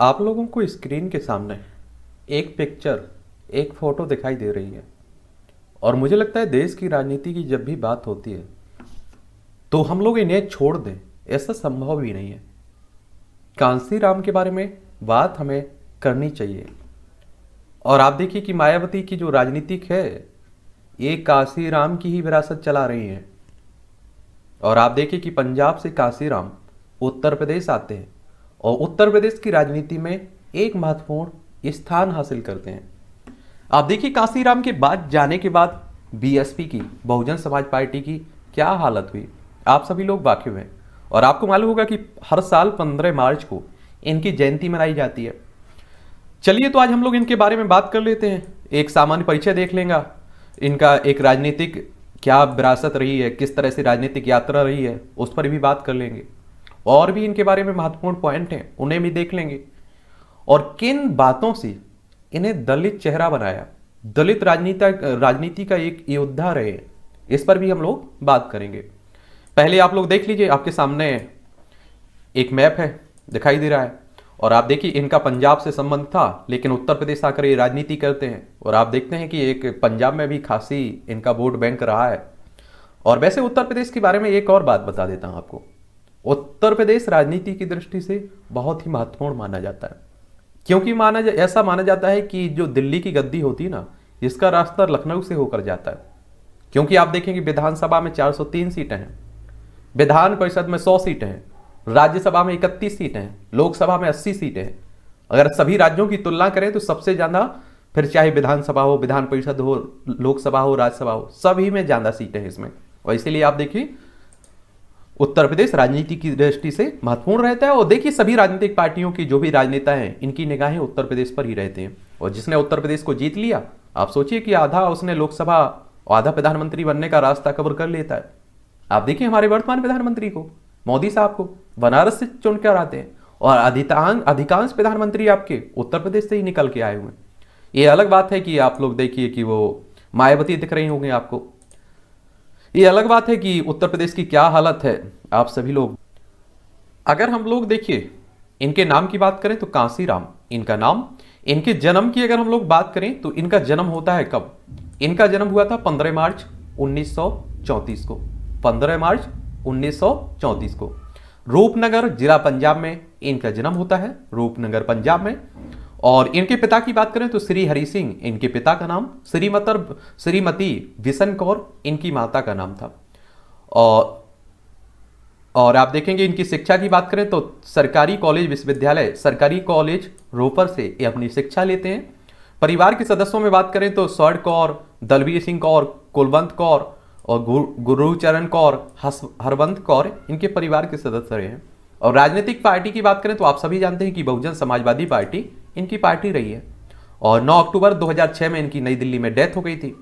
आप लोगों को स्क्रीन के सामने एक पिक्चर एक फ़ोटो दिखाई दे रही है और मुझे लगता है देश की राजनीति की जब भी बात होती है तो हम लोग इन्हें छोड़ दें ऐसा संभव भी नहीं है कांसी राम के बारे में बात हमें करनी चाहिए और आप देखिए कि मायावती की जो राजनीतिक है ये काशी राम की ही विरासत चला रही है और आप देखिए कि पंजाब से काशी राम उत्तर प्रदेश आते हैं और उत्तर प्रदेश की राजनीति में एक महत्वपूर्ण स्थान हासिल करते हैं आप देखिए काशीराम के बाद जाने के बाद बीएसपी की बहुजन समाज पार्टी की क्या हालत हुई आप सभी लोग वाकिफ हैं और आपको मालूम होगा कि हर साल 15 मार्च को इनकी जयंती मनाई जाती है चलिए तो आज हम लोग इनके बारे में बात कर लेते हैं एक सामान्य परिचय देख लेंगे इनका एक राजनीतिक क्या विरासत रही है किस तरह से राजनीतिक यात्रा रही है उस पर भी बात कर लेंगे और भी इनके बारे में महत्वपूर्ण पॉइंट हैं उन्हें भी देख लेंगे और किन बातों से इन्हें दलित चेहरा बनाया दलित राजनीता राजनीति का एक योद्धा रहे इस पर भी हम लोग बात करेंगे पहले आप लोग देख लीजिए आपके सामने एक मैप है दिखाई दे रहा है और आप देखिए इनका पंजाब से संबंध था लेकिन उत्तर प्रदेश आकर ये राजनीति करते हैं और आप देखते हैं कि एक पंजाब में भी खासी इनका वोट बैंक रहा है और वैसे उत्तर प्रदेश के बारे में एक और बात बता देता हूं आपको उत्तर प्रदेश राजनीति की दृष्टि से बहुत ही महत्वपूर्ण माना जाता है क्योंकि माना जा, ऐसा माना जाता है कि जो दिल्ली की गद्दी होती है ना इसका रास्ता लखनऊ से होकर जाता है क्योंकि आप देखेंगे विधानसभा में 403 सीटें हैं विधान परिषद में 100 सीटें हैं राज्यसभा में 31 सीटें हैं लोकसभा में 80 सीटें हैं अगर सभी राज्यों की तुलना करें तो सबसे ज़्यादा फिर चाहे विधानसभा हो विधान परिषद हो लोकसभा हो राज्यसभा हो सभी में ज़्यादा सीटें हैं इसमें और इसीलिए आप देखिए उत्तर प्रदेश राजनीति की दृष्टि से महत्वपूर्ण रहता है और देखिए सभी राजनीतिक पार्टियों के जो भी राजनेता हैं इनकी निगाहें उत्तर प्रदेश पर ही रहते हैं और जिसने उत्तर प्रदेश को जीत लिया आप सोचिए कि आधा उसने लोकसभा और आधा प्रधानमंत्री बनने का रास्ता कवर कर लेता है आप देखिए हमारे वर्तमान प्रधानमंत्री को मोदी साहब को बनारस से चुनकर आते हैं और अधिकांश अधिकांश प्रधानमंत्री आपके उत्तर प्रदेश से ही निकल के आए हुए हैं ये अलग बात है कि आप लोग देखिए कि वो मायावती दिख रही होंगी आपको ये अलग बात है कि उत्तर प्रदेश की क्या हालत है आप सभी लोग अगर हम लोग देखिए इनके नाम की बात करें तो कांसी राम इनका नाम इनके जन्म की अगर हम लोग बात करें तो इनका जन्म होता है कब इनका जन्म हुआ था 15 मार्च 1934 को 15 मार्च 1934 को रूपनगर जिला पंजाब में इनका जन्म होता है रूपनगर पंजाब में और इनके पिता की बात करें तो श्री हरि सिंह इनके पिता का नाम श्रीमतर श्रीमती विशन कौर इनकी माता का नाम था और और आप देखेंगे इनकी शिक्षा की बात करें तो सरकारी कॉलेज विश्वविद्यालय सरकारी कॉलेज रोपर से ये अपनी शिक्षा लेते हैं परिवार के सदस्यों में बात करें तो स्वर्ण कौर दलवीर सिंह कौर कुलवंत कौर और गुरुचरण कौर हरवंत कौर इनके परिवार के सदस्य रहे हैं और राजनीतिक पार्टी की बात करें तो आप सभी जानते हैं कि बहुजन समाजवादी पार्टी इनकी पार्टी रही है और 9 अक्टूबर 2006 में इनकी नई दिल्ली में डेथ हो गई थी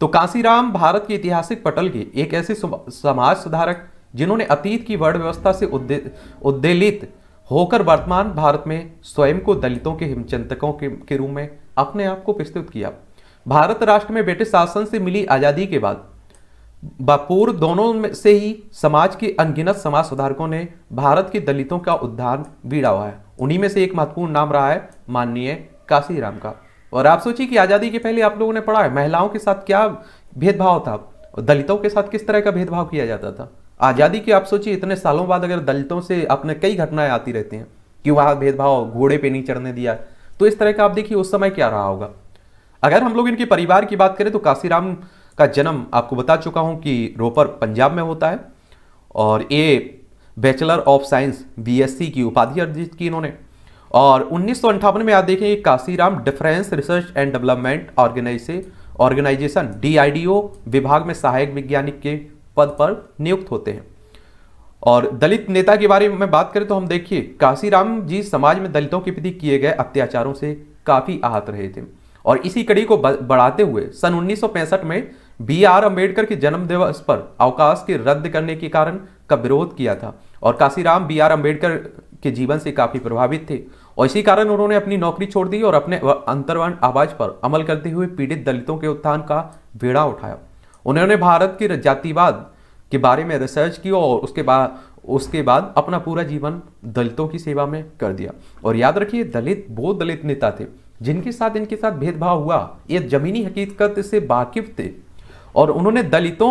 तो कांसीराम भारत के ऐतिहासिक पटल के एक ऐसे समाज सुधारक जिन्होंने अतीत की वर्ण व्यवस्था से उद्देलित होकर वर्तमान भारत में स्वयं को दलितों के हिमचिंतकों के, के रूप में अपने आप को प्रस्तुत किया भारत राष्ट्र में ब्रिटिश शासन से मिली आज़ादी के बाद बापूर दोनों में से ही समाज के अनगिनत समाज सुधारकों ने भारत के दलितों का उद्धार बीड़ा हुआ है उन्हीं में से एक महत्वपूर्ण नाम रहा है माननीय काशीराम का और आप सोचिए कि आज़ादी के पहले आप लोगों ने पढ़ा है महिलाओं के साथ क्या भेदभाव था दलितों के साथ किस तरह का भेदभाव किया जाता था आज़ादी की आप सोचिए इतने सालों बाद अगर दलितों से अपने कई घटनाएं आती रहती हैं कि वहाँ भेदभाव घोड़े पे नहीं चढ़ने दिया तो इस तरह का आप देखिए उस समय क्या रहा होगा अगर हम लोग इनके परिवार की बात करें तो काशीराम का जन्म आपको बता चुका हूँ कि रोपर पंजाब में होता है और ये बैचलर ऑफ साइंस बीएससी की उपाधि अर्जित की इन्होंने और उन्नीस में आप देखें Kashiram defence research and development organise organisation D विभाग में सहायक वैज्ञानिक के पद पर नियुक्त होते हैं और दलित नेता के बारे में बात करें तो हम देखिए काशीराम जी समाज में दलितों के प्रति किए गए अत्याचारों से काफ़ी आहत रहे थे और इसी कड़ी को बढ़ाते हुए सन 1965 में बी आर अम्बेडकर के जन्म दिवस पर अवकाश के रद्द करने के कारण का विरोध किया था और काशीराम बी आर अम्बेडकर के जीवन से काफ़ी प्रभावित थे और इसी कारण उन्होंने अपनी नौकरी छोड़ दी और अपने अंतर्वान आवाज पर अमल करते हुए पीड़ित दलितों के उत्थान का बेड़ा उठाया उन्होंने भारत के जातिवाद के बारे में रिसर्च की और उसके बाद उसके बाद अपना पूरा जीवन दलितों की सेवा में कर दिया और याद रखिए दलित वो दलित नेता थे जिनके साथ इनके साथ भेदभाव हुआ ये जमीनी हकीकत से वाकिफ थे और उन्होंने दलितों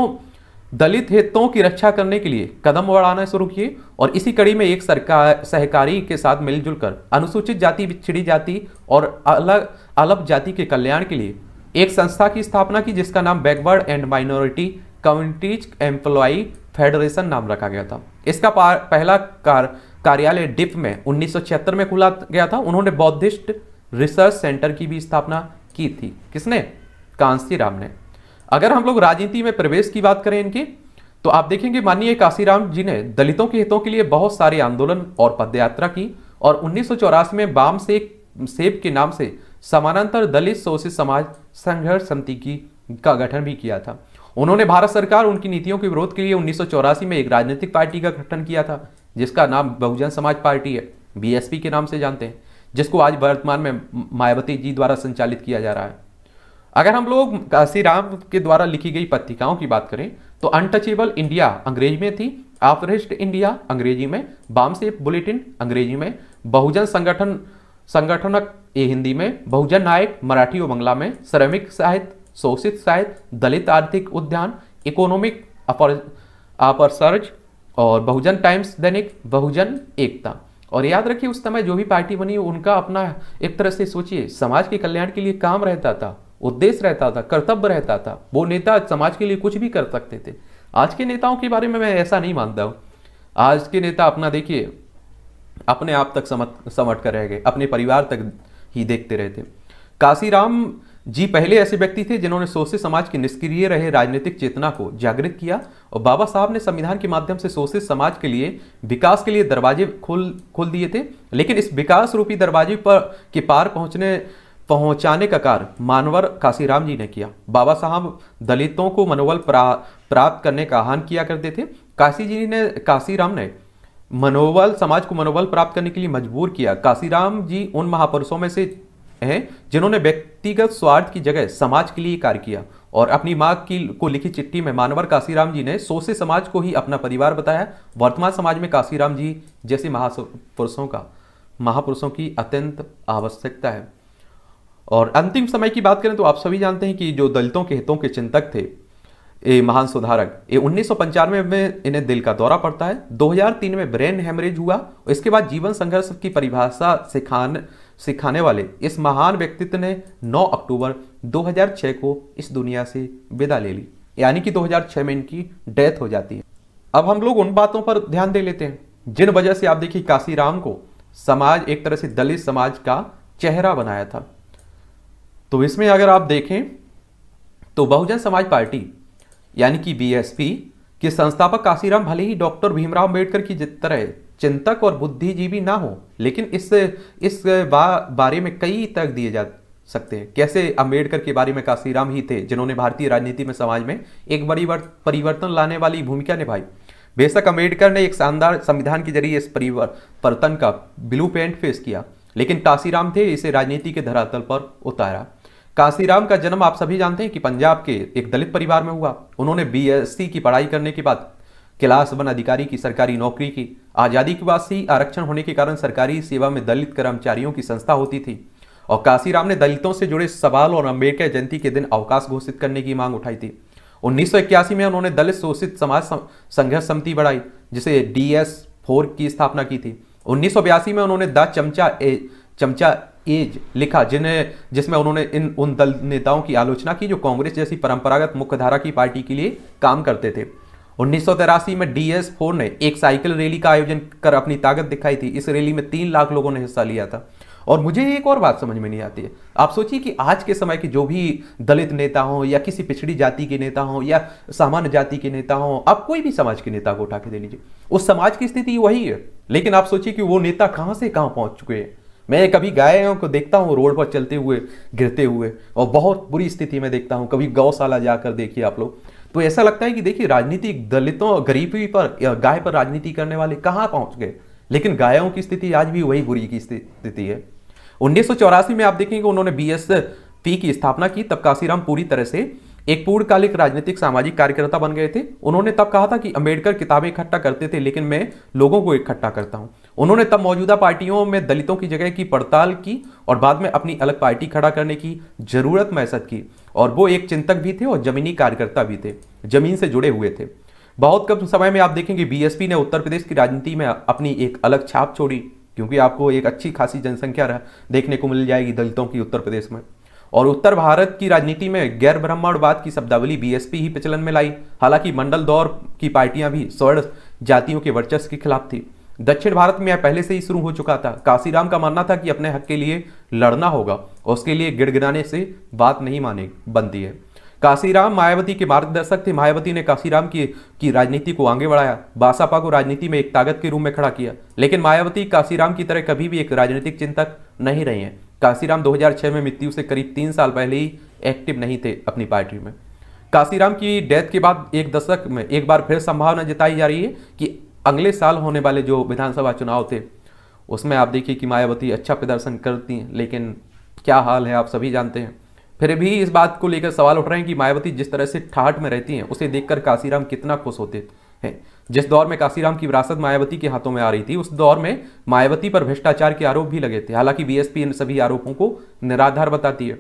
दलित हितों की रक्षा करने के लिए कदम बढ़ाना शुरू किए और इसी कड़ी में एक सरकार सहकारी के साथ मिलजुल कर अनुसूचित जाति पिछड़ी जाति और अलग अलग जाति के कल्याण के लिए एक संस्था की स्थापना की जिसका नाम backward and minority communities employee federation नाम रखा गया था इसका पहला कार, कार्यालय डिप में उन्नीस में खुला गया था उन्होंने बौद्धिस्ट रिसर्च सेंटर की भी स्थापना की थी किसने कांसी राम ने अगर हम लोग राजनीति में प्रवेश की बात करें इनकी तो आप देखेंगे माननीय काशीराम जी ने दलितों के हितों के लिए बहुत सारे आंदोलन और पदयात्रा की और उन्नीस में बाम से सेब के नाम से समानांतर दलित शोषित समाज संघर्ष समिति की का गठन भी किया था उन्होंने भारत सरकार उनकी नीतियों के विरोध के लिए उन्नीस में एक राजनीतिक पार्टी का गठन किया था जिसका नाम बहुजन समाज पार्टी है बीएसपी के नाम से जानते हैं जिसको आज वर्तमान में मायावती जी द्वारा संचालित किया जा रहा है अगर हम लोग काशी राम के द्वारा लिखी गई पत्रिकाओं की बात करें तो अनटचेबल इंडिया अंग्रेजी में थी आपरेस्ट इंडिया अंग्रेजी में बाम सेफ बुलेटिन अंग्रेजी में बहुजन संगठन संगठनक ये हिंदी में बहुजन नायक मराठी और बंगला में श्रमिक साहित्य शोषित साहित्य दलित आर्थिक उद्यान इकोनॉमिक अपर सर्च और बहुजन टाइम्स दैनिक बहुजन एकता और याद रखिए उस समय जो भी पार्टी बनी उनका अपना एक तरह से सोचिए समाज के कल्याण के लिए काम रहता था उद्देश्य रहता था कर्तव्य रहता था वो नेता समाज के लिए कुछ भी कर सकते थे आज के नेताओं के बारे में मैं ऐसा नहीं मानता हूँ आज के नेता अपना देखिए अपने आप तक समट समट कर रह गए अपने परिवार तक ही देखते रहते काशीराम जी पहले ऐसे व्यक्ति थे जिन्होंने सोशे समाज के निष्क्रिय रहे राजनीतिक चेतना को जागृत किया और बाबा साहब ने संविधान के माध्यम से सोशे समाज के लिए विकास के लिए दरवाजे खोल खोल दिए थे लेकिन इस विकास रूपी दरवाजे पर के पार पहुंचने पहुंचाने का कार्य मानवर काशीराम जी ने किया बाबा साहब दलितों को मनोबल प्रा, प्राप्त करने का आह्वान किया करते थे काशी जी ने काशीराम ने मनोबल समाज को मनोबल प्राप्त करने के लिए मजबूर किया काशीराम जी उन महापुरुषों में से हैं जिन्होंने व्यक्तिगत स्वार्थ की जगह समाज के लिए कार्य किया और अपनी माँ की को लिखी चिट्ठी में मानवर काशीराम जी ने सोसे समाज को ही अपना परिवार बताया वर्तमान समाज में काशीराम जी जैसे महापुरुषों का महापुरुषों की अत्यंत आवश्यकता है और अंतिम समय की बात करें तो आप सभी जानते हैं कि जो दलितों के हितों के चिंतक थे ए महान सुधारक ये उन्नीस में इन्हें दिल का दौरा पड़ता है 2003 में ब्रेन हेमरेज हुआ इसके बाद जीवन संघर्ष की परिभाषा सिखान सिखाने वाले इस महान व्यक्तित्व ने 9 अक्टूबर 2006 को इस दुनिया से विदा ले ली यानी कि 2006 में इनकी डेथ हो जाती है अब हम लोग उन बातों पर ध्यान दे लेते हैं जिन वजह से आप देखिए काशीराम को समाज एक तरह से दलित समाज का चेहरा बनाया था तो इसमें अगर आप देखें तो बहुजन समाज पार्टी यानी कि बीएसपी के संस्थापक काशीराम भले ही डॉक्टर भीमराव अम्बेडकर की तरह चिंतक और बुद्धिजीवी ना हो लेकिन इस इस बा, बारे में कई तर्क दिए जा सकते हैं कैसे अम्बेडकर के बारे में काशीराम ही थे जिन्होंने भारतीय राजनीति में समाज में एक बड़ी परिवर्तन लाने वाली भूमिका निभाई बेशक अम्बेडकर ने एक शानदार संविधान के जरिए इस परिवर्तन का ब्लू पेंट फेस किया लेकिन काशीराम थे इसे राजनीति के धरातल पर उतारा काशीराम का जन्म आप सभी जानते हैं कि पंजाब के एक दलित परिवार में हुआ उन्होंने बीएससी की पढ़ाई करने के बाद क्लास वन अधिकारी की सरकारी नौकरी की आज़ादी के बाद से आरक्षण होने के कारण सरकारी सेवा में दलित कर्मचारियों की संस्था होती थी और काशीराम ने दलितों से जुड़े सवाल और अम्बेडकर जयंती के दिन अवकाश घोषित करने की मांग उठाई थी उन्नीस में उन्होंने दलित शोषित समाज संघर्ष समिति बढ़ाई जिसे डी एस फोर की स्थापना की थी 1982 में उन्होंने द चमचा ए चमचा एज लिखा जिन्हें जिसमें उन्होंने इन उन दल नेताओं की आलोचना की जो कांग्रेस जैसी परंपरागत मुख्यधारा की पार्टी के लिए काम करते थे उन्नीस में डी एस फोर ने एक साइकिल रैली का आयोजन कर अपनी ताकत दिखाई थी इस रैली में तीन लाख लोगों ने हिस्सा लिया था और मुझे एक और बात समझ में नहीं आती है आप सोचिए कि आज के समय के जो भी दलित नेता हों या किसी पिछड़ी जाति के नेता हों या सामान्य जाति के नेता हों आप कोई भी समाज के नेता को उठा के दे लीजिए उस समाज की स्थिति वही है लेकिन आप सोचिए कि वो नेता कहाँ से कहाँ पहुँच चुके हैं मैं कभी गायों को देखता हूँ रोड पर चलते हुए गिरते हुए और बहुत बुरी स्थिति में देखता हूँ कभी गौशाला जाकर देखिए आप लोग तो ऐसा लगता है कि देखिए राजनीति दलितों और गरीबी पर या गाय पर राजनीति करने वाले कहाँ पहुँच गए लेकिन गायों की स्थिति आज भी वही बुरी की स्थिति है उन्नीस में आप देखेंगे उन्होंने बी की स्थापना की तब काशीराम पूरी तरह से एक पूर्णकालिक राजनीतिक सामाजिक कार्यकर्ता बन गए थे उन्होंने तब कहा था कि अंबेडकर किताबें इकट्ठा करते थे लेकिन मैं लोगों को इकट्ठा करता हूं उन्होंने तब मौजूदा पार्टियों में दलितों की जगह की पड़ताल की और बाद में अपनी अलग पार्टी खड़ा करने की जरूरत महसूस की और वो एक चिंतक भी थे और जमीनी कार्यकर्ता भी थे जमीन से जुड़े हुए थे बहुत कम समय में आप देखेंगे बीएसपी ने उत्तर प्रदेश की राजनीति में अपनी एक अलग छाप छोड़ी क्योंकि आपको एक अच्छी खासी जनसंख्या देखने को मिल जाएगी दलितों की उत्तर प्रदेश में और उत्तर भारत की राजनीति में गैर ब्रह्मांडवाद की शब्दावली बीएसपी ही प्रचलन में लाई हालांकि मंडल दौर की पार्टियां भी स्वर्ण जातियों के वर्चस्व के खिलाफ थी दक्षिण भारत में यह पहले से ही शुरू हो चुका था काशीराम का मानना था कि अपने हक के लिए लड़ना होगा उसके लिए गिड़गिड़ाने से बात नहीं माने बनती है काशीराम मायावती के मार्गदर्शक थे मायावती ने काशीराम की की राजनीति को आगे बढ़ाया बासपा को राजनीति में एक ताकत के रूप में खड़ा किया लेकिन मायावती काशीराम की तरह कभी भी एक राजनीतिक चिंतक नहीं रहे हैं काशीराम 2006 में मृत्यु से करीब तीन साल पहले ही एक्टिव नहीं थे अपनी पार्टी में काशीराम की डेथ के बाद एक दशक में एक बार फिर संभावना जताई जा रही है कि अगले साल होने वाले जो विधानसभा चुनाव थे उसमें आप देखिए कि मायावती अच्छा प्रदर्शन करती हैं लेकिन क्या हाल है आप सभी जानते हैं फिर भी इस बात को लेकर सवाल उठ रहे हैं कि मायावती जिस तरह से ठाट में रहती हैं उसे देखकर काशीराम कितना खुश होते हैं जिस दौर में काशीराम की विरासत मायावती के हाथों में आ रही थी उस दौर में मायावती पर भ्रष्टाचार के आरोप भी लगे थे हालांकि बीएसपी इन सभी आरोपों को निराधार बताती है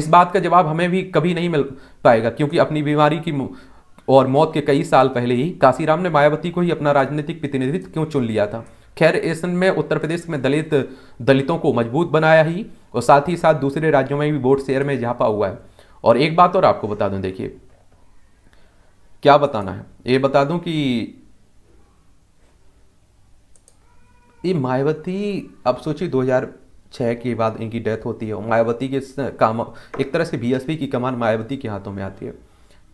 इस बात का जवाब हमें भी कभी नहीं मिल पाएगा क्योंकि अपनी बीमारी की और मौत के कई साल पहले ही काशीराम ने मायावती को ही अपना राजनीतिक प्रतिनिधित्व क्यों चुन लिया था खैर इसमें उत्तर प्रदेश में दलित दलितों को मजबूत बनाया ही और साथ ही साथ दूसरे राज्यों में भी वोट शेयर में झापा हुआ है और एक बात और आपको बता दूं देखिए क्या बताना है ये बता दूं कि ये मायावती अब सोचिए 2006 के बाद इनकी डेथ होती है मायावती के काम एक तरह से बीएसपी की कमान मायावती के हाथों में आती है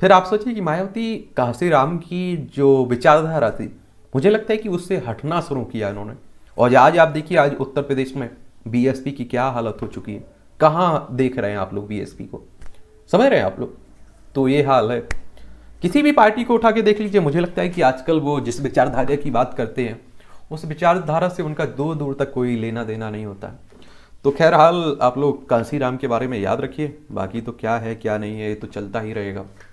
फिर आप सोचिए कि मायावती काशीराम राम की जो विचारधारा थी मुझे लगता है कि उससे हटना शुरू किया इन्होंने और आज आप देखिए आज उत्तर प्रदेश में बीएसपी की क्या हालत हो चुकी है कहाँ देख रहे हैं आप लोग बीएसपी को समझ रहे हैं आप लोग तो ये हाल है किसी भी पार्टी को उठा के देख लीजिए मुझे लगता है कि आजकल वो जिस विचारधारा की बात करते हैं उस विचारधारा से उनका दूर दूर तक कोई लेना देना नहीं होता है तो खैर हाल आप लोग कांसी राम के बारे में याद रखिए बाकी तो क्या है क्या नहीं है ये तो चलता ही रहेगा